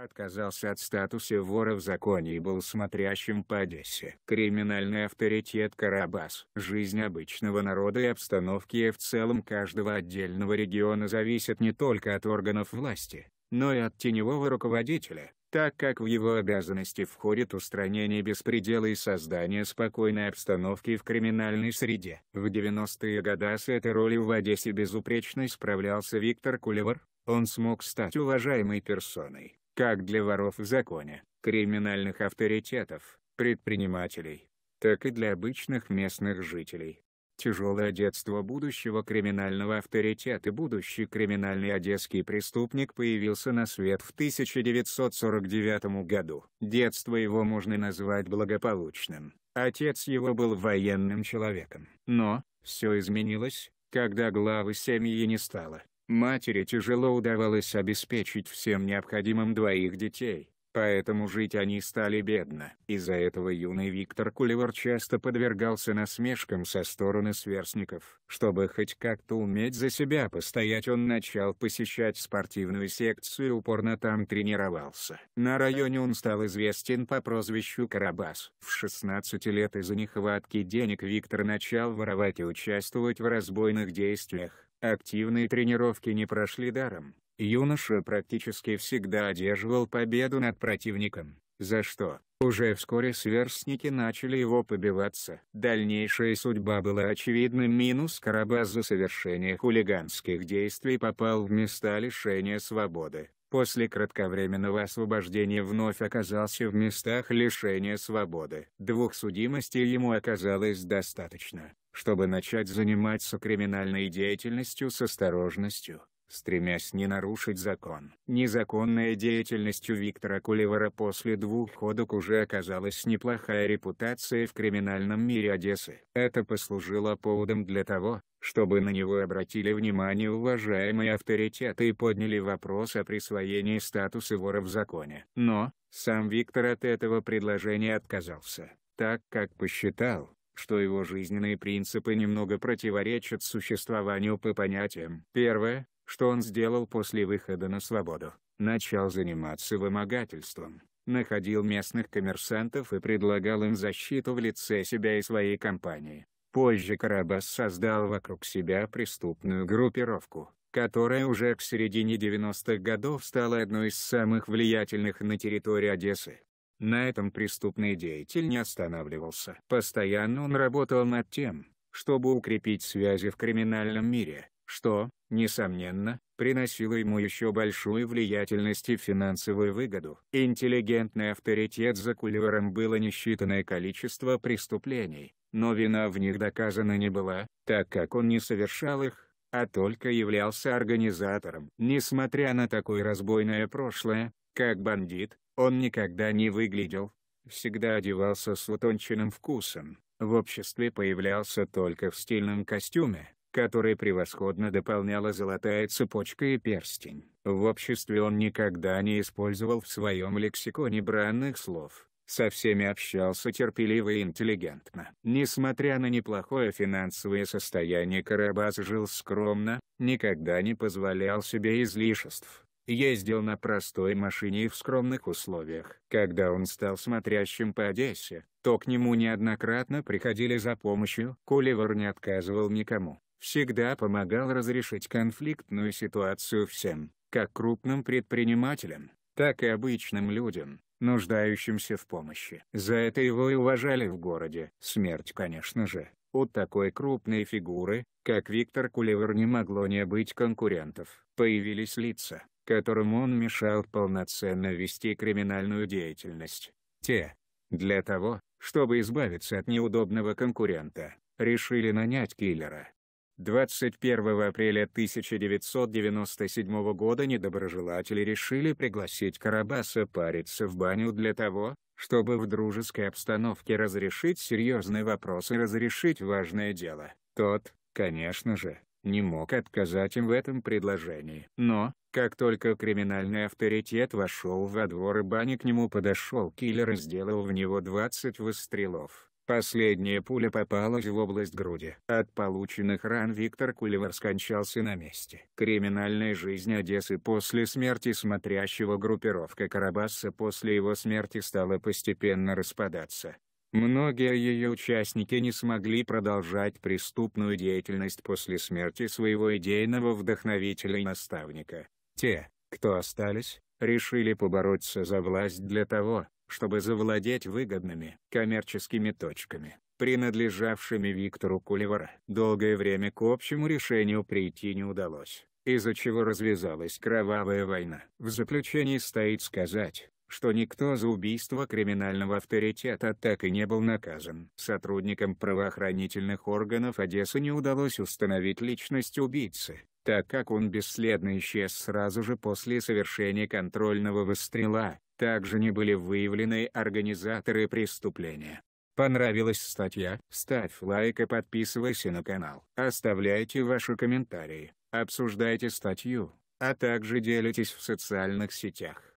Отказался от статуса вора в законе и был смотрящим по Одессе. Криминальный авторитет Карабас. Жизнь обычного народа и обстановки в целом каждого отдельного региона зависят не только от органов власти, но и от теневого руководителя, так как в его обязанности входит устранение беспредела и создание спокойной обстановки в криминальной среде. В 90-е годы с этой ролью в Одессе безупречно справлялся Виктор Кулевар, он смог стать уважаемой персоной, как для воров в законе, криминальных авторитетов, предпринимателей, так и для обычных местных жителей. Тяжелое детство будущего криминального авторитета и будущий криминальный одесский преступник появился на свет в 1949 году. Детство его можно назвать благополучным. Отец его был военным человеком. Но, все изменилось, когда главы семьи не стало. Матери тяжело удавалось обеспечить всем необходимым двоих детей, поэтому жить они стали бедно. Из-за этого юный Виктор Кулевар часто подвергался насмешкам со стороны сверстников. Чтобы хоть как-то уметь за себя постоять он начал посещать спортивную секцию и упорно там тренировался. На районе он стал известен по прозвищу Карабас. В 16 лет из-за нехватки денег Виктор начал воровать и участвовать в разбойных действиях. Активные тренировки не прошли даром. Юноша практически всегда одерживал победу над противником, за что, уже вскоре сверстники начали его побиваться. Дальнейшая судьба была очевидна: минус Карабас за совершение хулиганских действий попал в места лишения свободы после кратковременного освобождения вновь оказался в местах лишения свободы. Двух судимостей ему оказалось достаточно, чтобы начать заниматься криминальной деятельностью с осторожностью, стремясь не нарушить закон. Незаконная деятельностью Виктора Кулевара после двух ходок уже оказалась неплохая репутация в криминальном мире Одессы. Это послужило поводом для того, чтобы на него обратили внимание уважаемые авторитеты и подняли вопрос о присвоении статуса вора в законе. Но, сам Виктор от этого предложения отказался, так как посчитал, что его жизненные принципы немного противоречат существованию по понятиям. Первое, что он сделал после выхода на свободу, начал заниматься вымогательством находил местных коммерсантов и предлагал им защиту в лице себя и своей компании. Позже Карабас создал вокруг себя преступную группировку, которая уже к середине 90-х годов стала одной из самых влиятельных на территории Одессы. На этом преступный деятель не останавливался. Постоянно он работал над тем, чтобы укрепить связи в криминальном мире, что, несомненно, приносило ему еще большую влиятельность и финансовую выгоду. Интеллигентный авторитет за кулером было несчитанное количество преступлений, но вина в них доказана не была, так как он не совершал их, а только являлся организатором. Несмотря на такое разбойное прошлое, как бандит, он никогда не выглядел, всегда одевался с утонченным вкусом, в обществе появлялся только в стильном костюме, который превосходно дополняла золотая цепочка и перстень. В обществе он никогда не использовал в своем лексиконе бранных слов со всеми общался терпеливо и интеллигентно. Несмотря на неплохое финансовое состояние Карабас жил скромно, никогда не позволял себе излишеств. Ездил на простой машине и в скромных условиях. Когда он стал смотрящим по Одессе, то к нему неоднократно приходили за помощью. Кулевар не отказывал никому, всегда помогал разрешить конфликтную ситуацию всем, как крупным предпринимателям, так и обычным людям нуждающимся в помощи. За это его и уважали в городе. Смерть, конечно же. У такой крупной фигуры, как Виктор Кулевер не могло не быть конкурентов. Появились лица, которым он мешал полноценно вести криминальную деятельность. Те, для того, чтобы избавиться от неудобного конкурента, решили нанять киллера. 21 апреля 1997 года недоброжелатели решили пригласить Карабаса париться в баню для того, чтобы в дружеской обстановке разрешить серьезный вопрос и разрешить важное дело. Тот, конечно же, не мог отказать им в этом предложении. Но, как только криминальный авторитет вошел во двор и бани к нему подошел киллер и сделал в него 20 выстрелов. Последняя пуля попала в область груди. От полученных ран Виктор Кулевар скончался на месте. Криминальная жизнь Одессы после смерти смотрящего группировка Карабаса после его смерти стала постепенно распадаться. Многие ее участники не смогли продолжать преступную деятельность после смерти своего идейного вдохновителя и наставника. Те, кто остались, решили побороться за власть для того, чтобы завладеть выгодными коммерческими точками, принадлежавшими Виктору Кулевара. Долгое время к общему решению прийти не удалось, из-за чего развязалась кровавая война. В заключении стоит сказать, что никто за убийство криминального авторитета так и не был наказан. Сотрудникам правоохранительных органов Одессы не удалось установить личность убийцы, так как он бесследно исчез сразу же после совершения контрольного выстрела, также не были выявлены организаторы преступления. Понравилась статья? Ставь лайк и подписывайся на канал. Оставляйте ваши комментарии, обсуждайте статью, а также делитесь в социальных сетях.